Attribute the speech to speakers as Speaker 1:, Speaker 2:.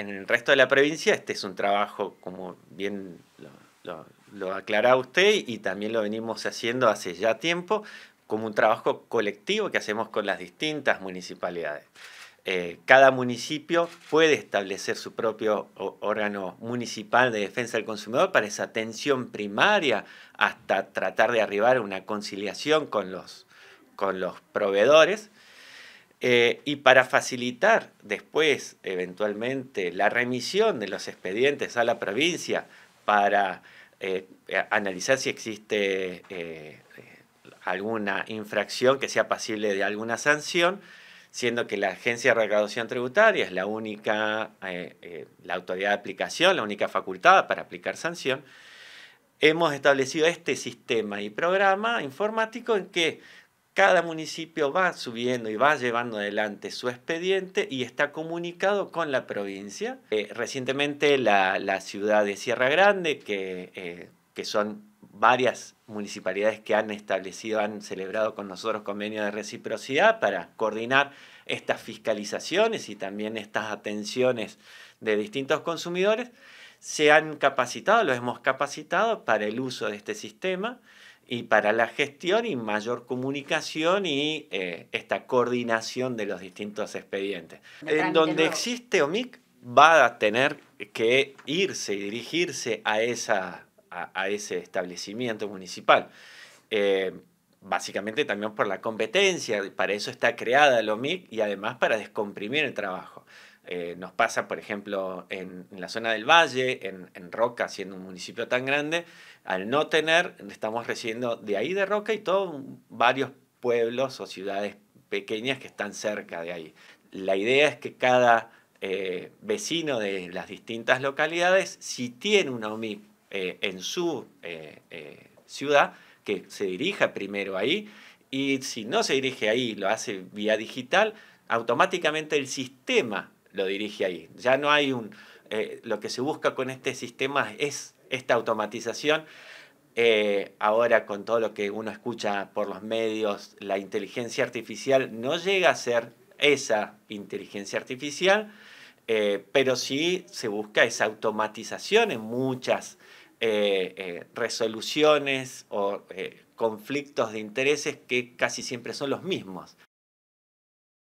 Speaker 1: en el resto de la provincia este es un trabajo, como bien lo, aclara usted, y también lo venimos haciendo hace ya tiempo, como un trabajo colectivo que hacemos con las distintas municipalidades. Eh, cada municipio puede establecer su propio órgano municipal de defensa del consumidor para esa atención primaria hasta tratar de arribar a una conciliación con los proveedores eh, y para facilitar después, eventualmente, la remisión de los expedientes a la provincia para eh, analizar si existe eh, alguna infracción que sea pasible de alguna sanción, siendo que la Agencia de Recaudación Tributaria es la única, la autoridad de aplicación, la única facultad para aplicar sanción, hemos establecido este sistema y programa informático en que cada municipio va subiendo y va llevando adelante su expediente y está comunicado con la provincia. Eh, recientemente la, ciudad de Sierra Grande, que, eh, que son varias municipalidades que han establecido, han celebrado con nosotros convenios de reciprocidad para coordinar estas fiscalizaciones y también estas atenciones de distintos consumidores, se han capacitado, los hemos capacitado para el uso de este sistema y para la gestión y mayor comunicación y eh, esta coordinación de los distintos expedientes. En donde existe OMIC va a tener que irse y dirigirse a, esa, a, ese establecimiento municipal. Eh, básicamente también por la competencia, para eso está creada el OMIC y además para descomprimir el trabajo. Eh, nos pasa, por ejemplo, en, la zona del valle, en, Roca, siendo un municipio tan grande, al no tener, estamos recibiendo de ahí de Roca y todos varios pueblos o ciudades pequeñas que están cerca de ahí. La idea es que cada eh, vecino de las distintas localidades, si tiene una OMIP eh, en su ciudad, que se dirija primero ahí y si no se dirige ahí, lo hace vía digital, automáticamente el sistema lo dirige ahí. Ya no hay un... Eh, lo que se busca con este sistema es esta automatización. Eh, ahora con todo lo que uno escucha por los medios, la inteligencia artificial no llega a ser esa inteligencia artificial, eh, pero sí se busca esa automatización en muchas resoluciones o conflictos de intereses que casi siempre son los mismos.